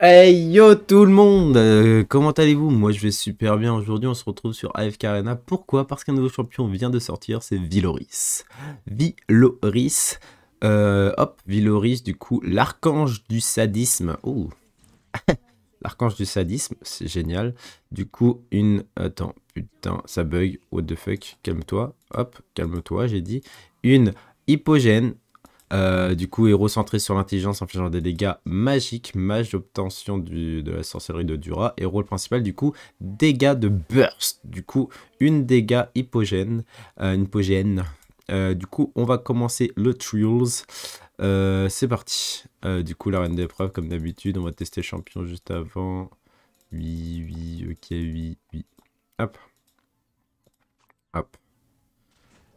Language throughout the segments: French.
Hey yo tout le monde euh, Comment allez-vous Moi je vais super bien. Aujourd'hui on se retrouve sur AFK Arena. Pourquoi Parce qu'un nouveau champion vient de sortir, c'est Viloris. Viloris. Euh, hop, Viloris du coup, l'archange du sadisme. Oh L'archange du sadisme, c'est génial. Du coup, une... Attends, putain, ça bug. What the fuck Calme-toi. Hop, calme-toi, j'ai dit. Une hypogène euh, du coup, héros centré sur l'intelligence, infligeant des dégâts magiques, mage d'obtention de la sorcellerie de Dura, et rôle principal, du coup, dégâts de burst. Du coup, une dégâts hypogène. Euh, hypogène. Euh, du coup, on va commencer le Trials, C'est parti. du coup, la reine d'épreuve, comme d'habitude, on va tester champion juste avant. Oui, oui, ok, oui, oui. Hop. Hop.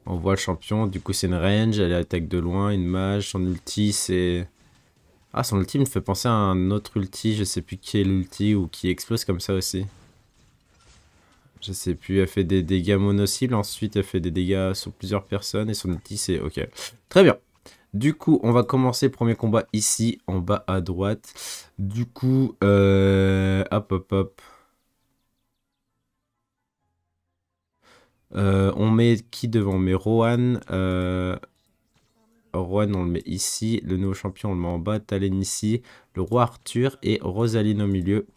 On voit le champion, du coup c'est une range, elle attaque de loin, une mage, son ulti c'est... Ah son ulti me fait penser à un autre ulti, je sais plus qui est l'ulti ou qui explose comme ça aussi. Je sais plus, elle fait des dégâts mono-cibles, ensuite elle fait des dégâts sur plusieurs personnes et son ulti c'est ok. Très bien du coup, on va commencer premier combat ici, en bas à droite. Du coup, euh, hop, hop, hop. Euh, on met qui devant On met Rohan. Euh, Rohan, on le met ici. Le nouveau champion, on le met en bas. Talen ici. Le roi Arthur et Rosaline au milieu.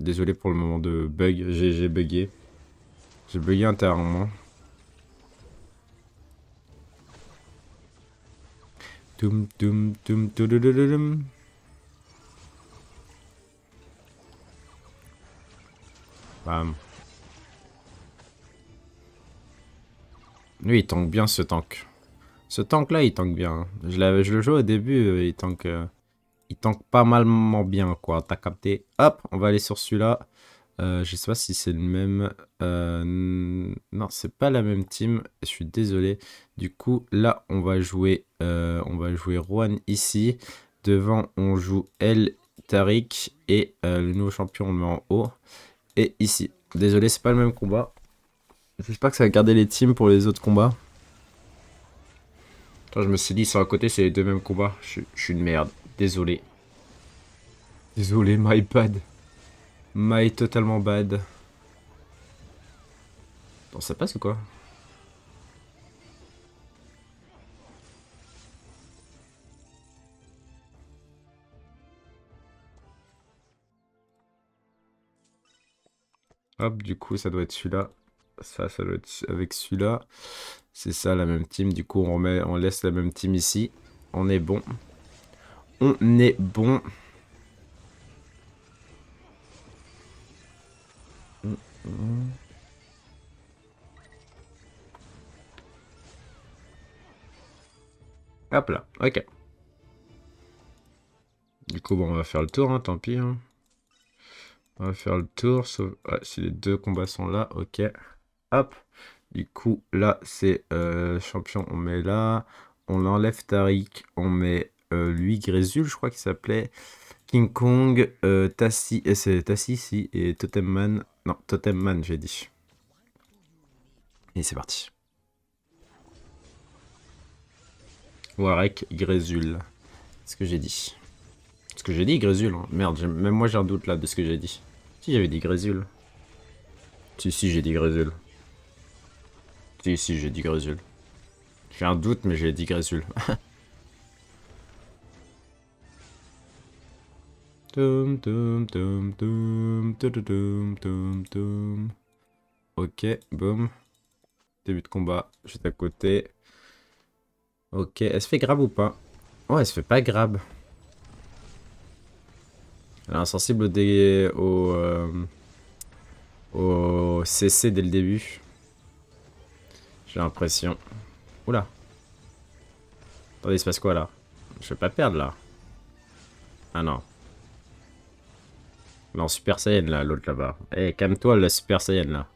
Désolé pour le moment de bug. J'ai bugué. J'ai bugué intérieurement. Bam. Lui, il tank bien ce tank. Ce tank là, il tank bien. Hein. Je, je le joue au début, euh, il tank, euh, il tank pas malement bien quoi. T'as capté Hop, on va aller sur celui-là. Euh, je sais pas si c'est le même. non, c'est pas la même team. Je suis désolé. Du coup, là, on va jouer, on va jouer rouen ici. Devant, on joue El tarik et le nouveau champion, on le met en haut. Et ici. Désolé, c'est pas le même combat. J'espère que ça va garder les teams pour les autres combats. Attends, je me suis dit, sur un côté, c'est les deux mêmes combats. Je, suis une merde. Désolé. Désolé, my bad. My totalement bad. ça passe ou quoi Hop, du coup, ça doit être celui-là. Ça, ça doit être avec celui-là. C'est ça, la même team. Du coup, on, remet, on laisse la même team ici. On est bon. On est bon. Hop là, ok. Du coup, on va faire le tour, hein, tant pis. Hein. On va faire le tour, si les deux combats sont là, ok. Hop. Du coup, là, c'est euh, champion, on met là. On l'enlève Tariq, on met euh, lui, Grésul, je crois qu'il s'appelait. King Kong, euh, et euh, c'est Tassi, si, et Totem Man. Non, Totem Man, j'ai dit. Et c'est parti. Warek, Grésul. Ce que j'ai dit. Ce que j'ai dit, Grésul. Hein. Merde, même moi j'ai un doute là de ce que j'ai dit. Si j'avais dit Grésul. Si, si, j'ai dit Grésul ici j'ai dit Grésul. J'ai un doute, mais j'ai dit Grésul. ok, boum. Début de combat, j'étais à côté. Ok, elle se fait grave ou pas Ouais, elle se fait pas grave Elle est insensible au, euh, au, au CC dès le début l'impression. Oula. Attendez, il se passe quoi là Je vais pas perdre là. Ah non. Non, Super Saiyan là, l'autre là-bas. Eh, calme-toi le Super Saiyan là.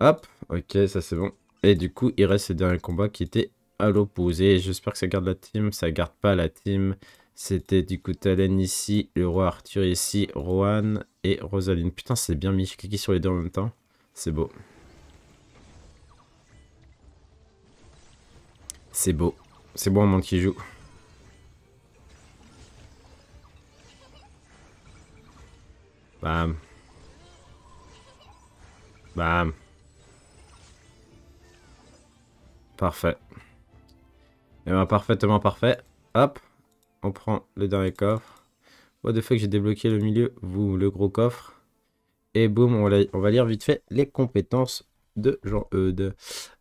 Hop, ok, ça c'est bon. Et du coup, il reste ces derniers combats qui était à l'opposé. J'espère que ça garde la team, ça garde pas la team. C'était du coup Talen ici, le roi Arthur ici, Rohan et Rosaline. Putain, c'est bien mis. Je clique sur les deux en même temps. C'est beau. C'est beau. C'est bon, on monte qui joue. Bam. Bam. Parfait. Et eh ben parfaitement parfait. Hop. On prend le dernier coffre. What the fuck, j'ai débloqué le milieu. Vous, le gros coffre. Et boum, on, va lire vite fait les compétences de Jean-Eude.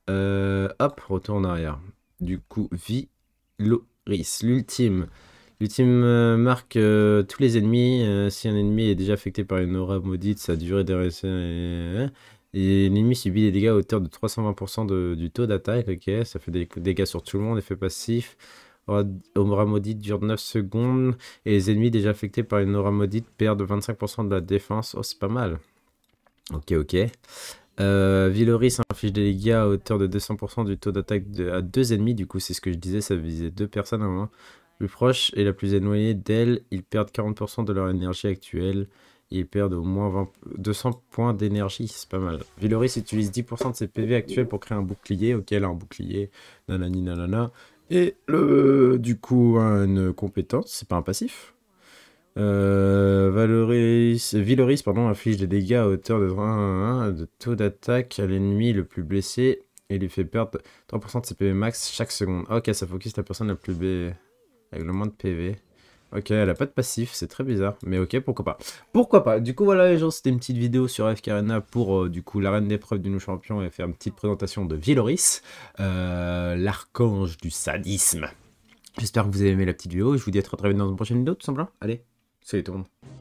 Euh, hop, retour en arrière du coup loris L'ultime. L'ultime euh, marque euh, tous les ennemis. Euh, si un ennemi est déjà affecté par une aura maudite, sa durée de et, hein, et l'ennemi subit des dégâts à hauteur de 320% de, du taux d'attaque. Ok, ça fait des dégâts sur tout le monde, effet passif. Aura maudite dure 9 secondes et les ennemis déjà affectés par une aura maudite perdent 25% de la défense. Oh, c'est pas mal. Ok, ok. Euh, Villery des dégâts à hauteur de 200% du taux d'attaque à deux ennemis. Du coup, c'est ce que je disais, ça visait deux personnes à moins. Plus proche et la plus éloignée d'elle, ils perdent 40% de leur énergie actuelle. Ils perdent au moins 200 points d'énergie, c'est pas mal. Viloris utilise 10% de ses PV actuels pour créer un bouclier, auquel a un bouclier, nanani nanana. Et le, du coup, une compétence, c'est pas un passif euh, Valoris, Viloris pardon, inflige des dégâts à hauteur de 1 de taux d'attaque à l'ennemi le plus blessé et lui fait perdre 3% de PV max chaque seconde. ok, ça focus la personne la plus B avec le moins de PV. Ok, elle a pas de passif, c'est très bizarre, mais ok, pourquoi pas. Pourquoi pas Du coup, voilà les gens, c'était une petite vidéo sur FK Arena pour, euh, du coup, l'arène d'épreuve du nouveau Champion et faire une petite présentation de Viloris, euh, l'archange du sadisme. J'espère que vous avez aimé la petite vidéo et je vous dis à très très vite dans une prochaine vidéo, tout simplement. Allez Seht tudo